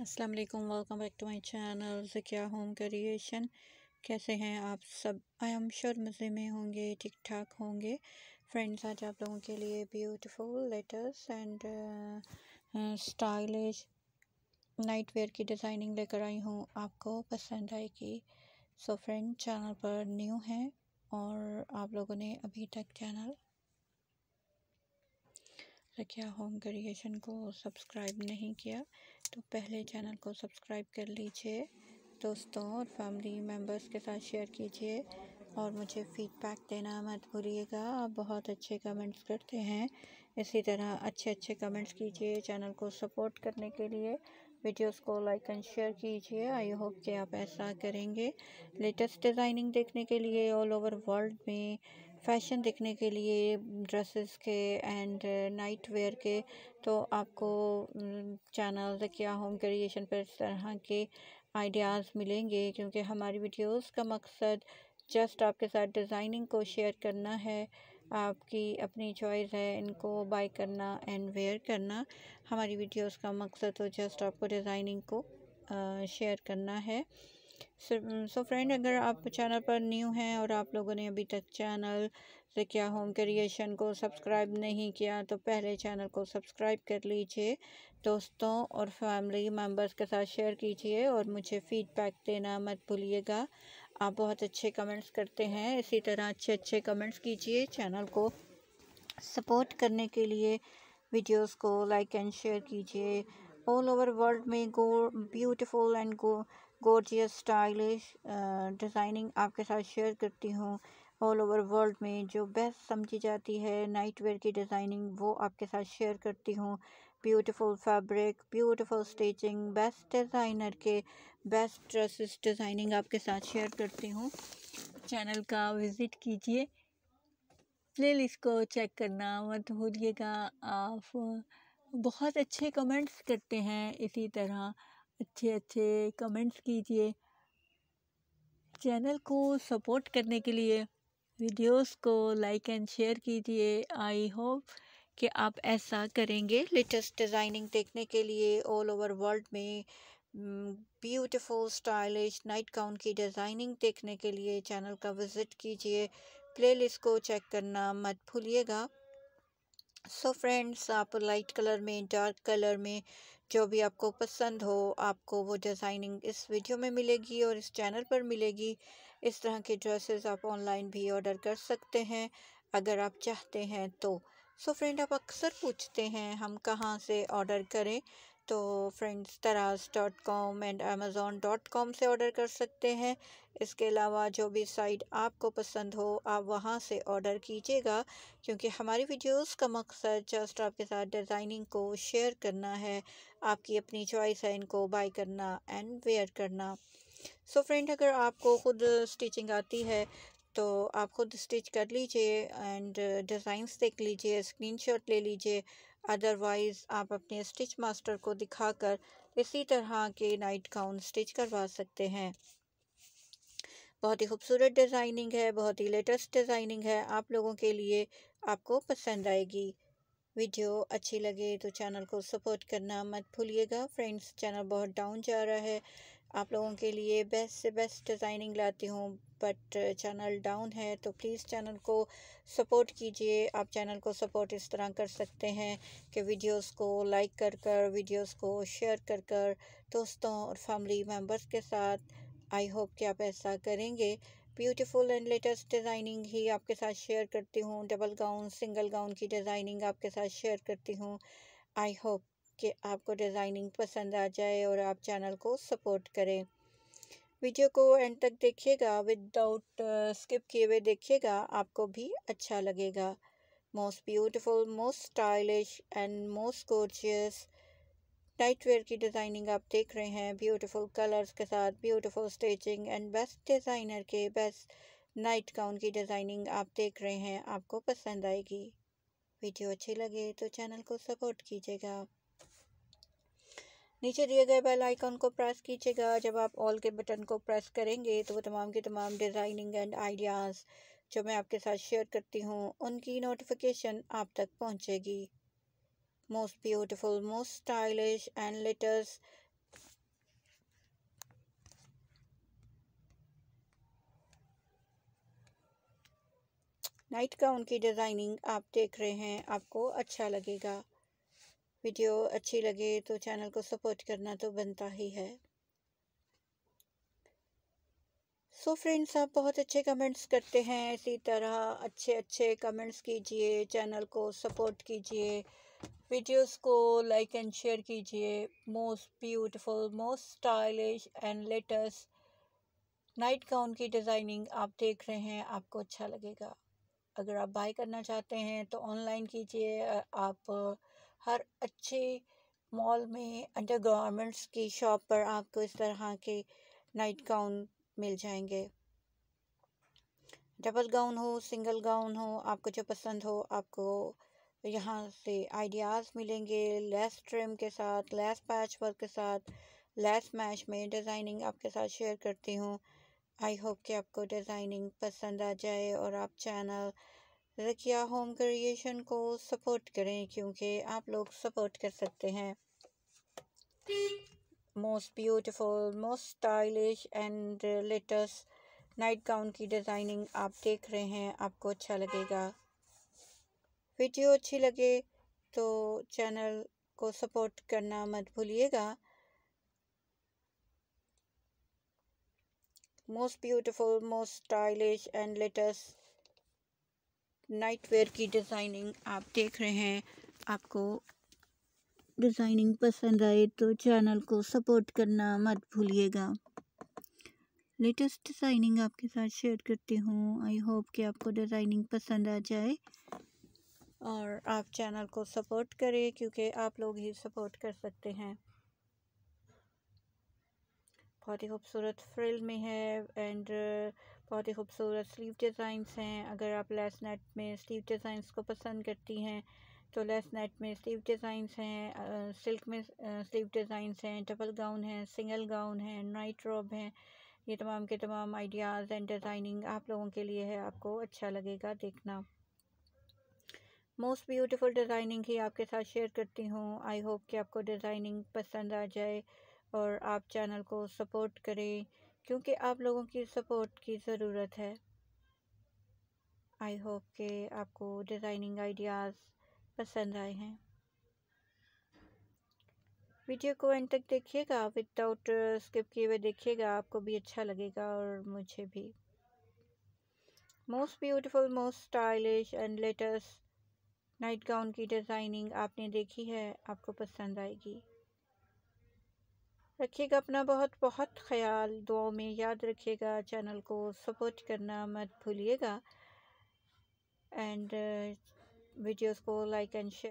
अस्सलाम वालेकुम welcome back to my channel जिक्या होम क्रिएशन कैसे हैं आप सब आई एम श्योर मज़े में होंगे ठीक ठाक होंगे फ्रेंड्स आज आप लोगों के लिए beautiful letters and stylish nightwear की डिज़ाइनिंग लेकर आई हूँ आपको पसंद आएगी सो फ्रेंड चैनल पर न्यू हैं और आप लोगों ने अभी तक चैनल क्या होम क्रिएशन को सब्सक्राइब नहीं किया तो पहले चैनल को सब्सक्राइब कर लीजिए दोस्तों और फैमिली मेम्बर्स के साथ शेयर कीजिए और मुझे फीडबैक देना मत भूलिएगा आप बहुत अच्छे कमेंट्स करते हैं इसी तरह अच्छे अच्छे कमेंट्स कीजिए चैनल को सपोर्ट करने के लिए वीडियोस को लाइक एंड शेयर कीजिए आई होप कि आप ऐसा करेंगे लेटेस्ट डिज़ाइनिंग देखने के लिए ऑल ओवर वर्ल्ड में फैशन दिखने के लिए ड्रेसेस के एंड नाइट वेयर के तो आपको चैनल क्या होम क्रिएशन पर इस तरह के आइडियाज़ मिलेंगे क्योंकि हमारी वीडियोस का मकसद जस्ट आपके साथ डिज़ाइनिंग को शेयर करना है आपकी अपनी चॉइस है इनको बाय करना एंड वेयर करना हमारी वीडियोस का मकसद तो जस्ट आपको डिज़ाइनिंग को शेयर करना है सो फ्रेंड mm, अगर आप चैनल पर न्यू हैं और आप लोगों ने अभी तक चैनल क्या होम क्रिएशन को सब्सक्राइब नहीं किया तो पहले चैनल को सब्सक्राइब कर लीजिए दोस्तों और फैमिली मेम्बर्स के साथ शेयर कीजिए और मुझे फ़ीडबैक देना मत भूलिएगा आप बहुत अच्छे कमेंट्स करते हैं इसी तरह अच्छे अच्छे कमेंट्स कीजिए चैनल को सपोर्ट करने के लिए वीडियोस को लाइक एंड शेयर कीजिए ऑल ओवर वर्ल्ड में go beautiful and go gorgeous stylish designing uh, आपके साथ शेयर करती हूँ ऑल ओवर वर्ल्ड में जो बेस्ट समझी जाती है नाइट वेयर की डिज़ाइनिंग वो आपके साथ शेयर करती हूँ beautiful fabric beautiful stitching best designer के बेस्ट ड्रेसेस डिज़ाइनिंग आपके साथ शेयर करती हूँ चैनल का विज़िट कीजिए प्लेलिस्ट को चेक करना मत भूलिएगा आप बहुत अच्छे कमेंट्स करते हैं इसी तरह अच्छे अच्छे कमेंट्स कीजिए चैनल को सपोर्ट करने के लिए वीडियोस को लाइक एंड शेयर कीजिए आई होप कि आप ऐसा करेंगे लेटेस्ट डिज़ाइनिंग देखने के लिए ऑल ओवर वर्ल्ड में ब्यूटीफुल स्टाइलिश नाइट गाउन की डिज़ाइनिंग देखने के लिए चैनल का विज़िट कीजिए प्लेलिस्ट को चेक करना मत भूलिएगा सो so फ्रेंड्स आप लाइट कलर में डार्क कलर में जो भी आपको पसंद हो आपको वो डिज़ाइनिंग इस वीडियो में मिलेगी और इस चैनल पर मिलेगी इस तरह के ड्रेसेस आप ऑनलाइन भी ऑर्डर कर सकते हैं अगर आप चाहते हैं तो सो so फ्रेंड आप अक्सर पूछते हैं हम कहाँ से ऑर्डर करें तो फ्रेंड्स तराज dot com and Amazon dot com से ऑर्डर कर सकते हैं इसके अलावा जो भी साइट आपको पसंद हो आप वहाँ से ऑर्डर कीजिएगा क्योंकि हमारी वीडियोस का मकसद जस्ट आपके साथ डिज़ाइनिंग को शेयर करना है आपकी अपनी चॉइस है इनको बाय करना एंड वेयर करना सो so फ्रेंड अगर आपको ख़ुद स्टिचिंग आती है तो आप ख़ुद स्टिच कर लीजिए एंड डिज़ाइंस देख लीजिए स्क्रीनशॉट ले लीजिए अदरवाइज़ आप अपने स्टिच मास्टर को दिखाकर इसी तरह के नाइट गाउन स्टिच करवा सकते हैं बहुत ही खूबसूरत डिज़ाइनिंग है बहुत ही लेटेस्ट डिज़ाइनिंग है आप लोगों के लिए आपको पसंद आएगी वीडियो अच्छी लगे तो चैनल को सपोर्ट करना मत भूलिएगा फ्रेंड्स चैनल बहुत डाउन जा रहा है आप लोगों के लिए बेस्ट से बेस्ट डिज़ाइनिंग लाती हूँ बट चैनल डाउन है तो प्लीज़ चैनल को सपोर्ट कीजिए आप चैनल को सपोर्ट इस तरह कर सकते हैं कि वीडियोस को लाइक कर कर वीडियोस को शेयर कर कर दोस्तों और फैमिली मेंबर्स के साथ आई होप कि आप ऐसा करेंगे ब्यूटीफुल एंड लेटेस्ट डिज़ाइनिंग ही आपके साथ शेयर करती हूँ डबल गाउन सिंगल गाउन की डिज़ाइनिंग आपके साथ शेयर करती हूँ आई होप कि आपको डिज़ाइनिंग पसंद आ जाए और आप चैनल को सपोर्ट करें वीडियो को एंड तक देखिएगा विदाउट स्किप किए हुए देखिएगा आपको भी अच्छा लगेगा most beautiful most stylish and most gorgeous nightwear की डिज़ाइनिंग आप देख रहे हैं ब्यूटीफुल कलर्स के साथ beautiful stitching and best designer के बेस्ट नाइट गाउन की डिज़ाइनिंग आप देख रहे हैं आपको पसंद आएगी वीडियो अच्छी लगे तो चैनल को सपोर्ट कीजिएगा नीचे दिए गए बेल आइकॉन को प्रेस कीजिएगा जब आप ऑल के बटन को प्रेस करेंगे तो वो तमाम के तमाम डिज़ाइनिंग एंड आइडियाज़ जो मैं आपके साथ शेयर करती हूँ उनकी नोटिफिकेशन आप तक पहुँचेगी most beautiful most stylish and latest night का उनकी डिज़ाइनिंग आप देख रहे हैं आपको अच्छा लगेगा वीडियो अच्छी लगे तो चैनल को सपोर्ट करना तो बनता ही है सो फ्रेंड्स आप बहुत अच्छे कमेंट्स करते हैं इसी तरह अच्छे अच्छे कमेंट्स कीजिए चैनल को सपोर्ट कीजिए वीडियोस को लाइक एंड शेयर कीजिए most beautiful most stylish and latest nightgown की डिज़ाइनिंग आप देख रहे हैं आपको अच्छा लगेगा अगर आप बाय करना चाहते हैं तो ऑनलाइन कीजिए आप हर अच्छे मॉल में अंडर गारमेंट्स की शॉप पर आपको इस तरह के नाइट गाउन मिल जाएंगे डबल गाउन हो सिंगल गाउन हो आपको जो पसंद हो आपको यहाँ से आइडियाज़ मिलेंगे लेस ट्रिम के साथ लेस पैच वर्क के साथ लेस मैच में डिज़ाइनिंग आपके साथ शेयर करती हूँ आई होप कि आपको डिज़ाइनिंग पसंद आ जाए और आप चैनल रखिया होम क्रिएशन को सपोर्ट करें क्योंकि आप लोग सपोर्ट कर सकते हैं most beautiful most stylish and latest nightgown की डिज़ाइनिंग आप देख रहे हैं आपको अच्छा लगेगा वीडियो अच्छी लगे तो चैनल को सपोर्ट करना मत भूलिएगा most beautiful most stylish and latest nightwear की डिज़ाइनिंग आप देख रहे हैं आपको डिज़ाइनिंग पसंद आए तो चैनल को सपोर्ट करना मत भूलिएगा लेटेस्ट डिज़ाइनिंग आपके साथ शेयर करती हूँ आई होप कि आपको डिज़ाइनिंग पसंद आ जाए और आप चैनल को सपोर्ट करें क्योंकि आप लोग ही सपोर्ट कर सकते हैं बहुत ही खूबसूरत फ्रिल में है एंड बहुत ही खूबसूरत स्लीव डिज़ाइंस हैं अगर आप लेस नेट में स्लीव डिज़ाइंस को पसंद करती हैं तो लेस नेट में स्लीव डिज़ाइंस हैं सिल्क में स्लीव डिज़ाइंस हैं डबल गाउन हैं सिंगल गाउन हैं नाइट रॉब हैं ये तमाम के तमाम आइडियाज़ एंड डिज़ाइनिंग आप लोगों के लिए है आपको अच्छा लगेगा देखना मोस्ट ब्यूटीफुल डिज़ाइनिंग ही आपके साथ शेयर करती हूँ आई होप कि आपको डिज़ाइनिंग पसंद आ जाए और आप चैनल को सपोर्ट करें क्योंकि आप लोगों की सपोर्ट की ज़रूरत है आई होप के आपको डिज़ाइनिंग आइडियाज़ पसंद आए हैं वीडियो को एंड तक देखिएगा विदाउट स्किप किए हुए देखिएगा आपको भी अच्छा लगेगा और मुझे भी most beautiful most stylish and latest nightgown की डिज़ाइनिंग आपने देखी है आपको पसंद आएगी रखिएगा अपना बहुत बहुत ख्याल दुआओं में याद रखिएगा चैनल को सपोर्ट करना मत भूलिएगा एंड वीडियोस को लाइक एंड शेयर